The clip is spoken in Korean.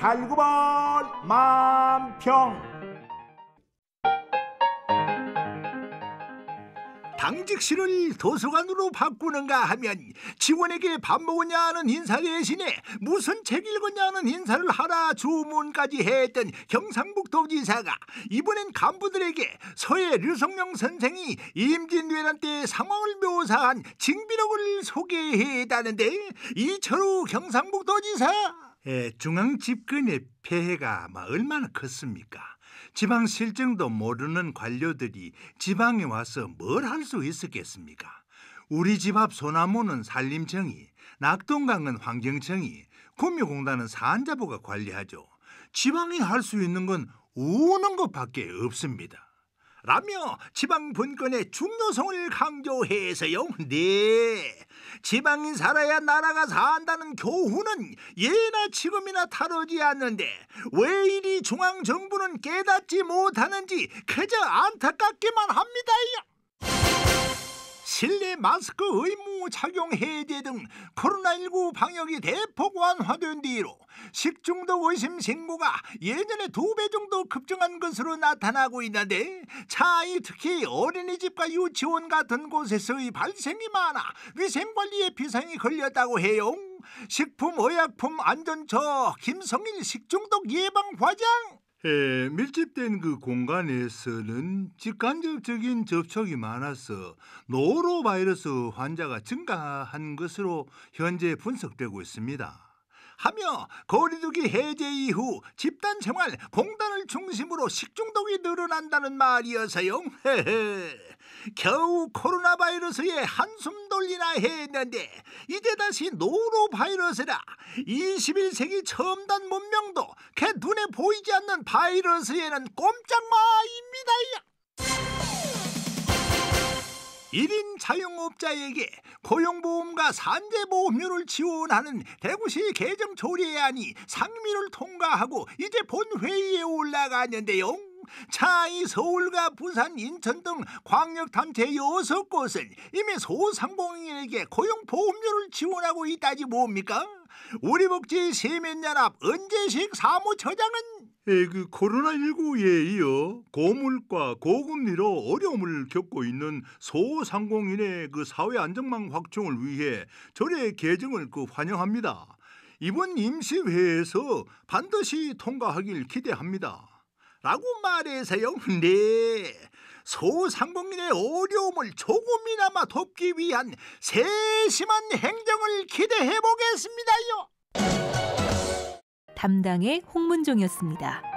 달구벌 만평 당직실을 도서관으로 바꾸는가 하면 직원에게 밥 먹었냐는 하 인사 대신에 무슨 책 읽었냐는 하 인사를 하라 주문까지 했던 경상북도지사가 이번엔 간부들에게 서해 류성명 선생이 임진왜란 때 상황을 묘사한 징비록을 소개했다는데 이철우 경상북도지사 예, 중앙 집권의 폐해가 얼마나 컸습니까? 지방 실정도 모르는 관료들이 지방에 와서 뭘 할 수 있었겠습니까? 우리 집 앞 소나무는 산림청이, 낙동강은 환경청이, 구미공단은 사안자부가 관리하죠. 지방이 할 수 있는 건 우는 것밖에 없습니다. 라며 지방 분권의 중요성을 강조해서요. 네. 지방인 살아야 나라가 산다는 교훈은 예나 지금이나 다르지 않는데 왜 이리 중앙정부는 깨닫지 못하는지 그저 안타깝기만 합니다요. 실내 마스크 의무 착용 해제 등 코로나19 방역이 대폭 완화된 뒤로 식중독 의심 신고가 예전에 두 배 정도 급증한 것으로 나타나고 있는데 차이 특히 어린이집과 유치원 같은 곳에서의 발생이 많아 위생관리에 비상이 걸렸다고 해요. 식품의약품안전처 김성일 식중독 예방과장 에, 밀집된 그 공간에서는 직간접적인 접촉이 많아서 노로바이러스 환자가 증가한 것으로 현재 분석되고 있습니다. 하며 거리두기 해제 이후 집단생활 공단을 중심으로 식중독이 늘어난다는 말이어서요. 겨우 코로나 바이러스에 한숨 돌리나 했는데 이제 다시 노로 바이러스라 21세기 첨단 문명도 걔 눈에 보이지 않는 바이러스에는 꼼짝 마입니다. 1인 자영업자에게 고용보험과 산재보험료를 지원하는 대구시 개정조례안이 상임위를 통과하고 이제 본회의에 올라가는데요. 차이 서울과 부산, 인천 등 광역단체 여섯 곳은 이미 소상공인에게 고용보험료를 지원하고 있다지 뭡니까? 우리복지시민연합 은재식 사무처장은 예, 그 코로나19에 이어 고물과 고금리로 어려움을 겪고 있는 소상공인의 그 사회 안정망 확충을 위해 조례 개정을 그 환영합니다. 이번 임시회에서 반드시 통과하길 기대합니다. 라고 말해서요. 네. 소상공인의 어려움을 조금이나마 돕기 위한 세심한 행정을 기대해 보겠습니다 담당의 홍문종이었습니다.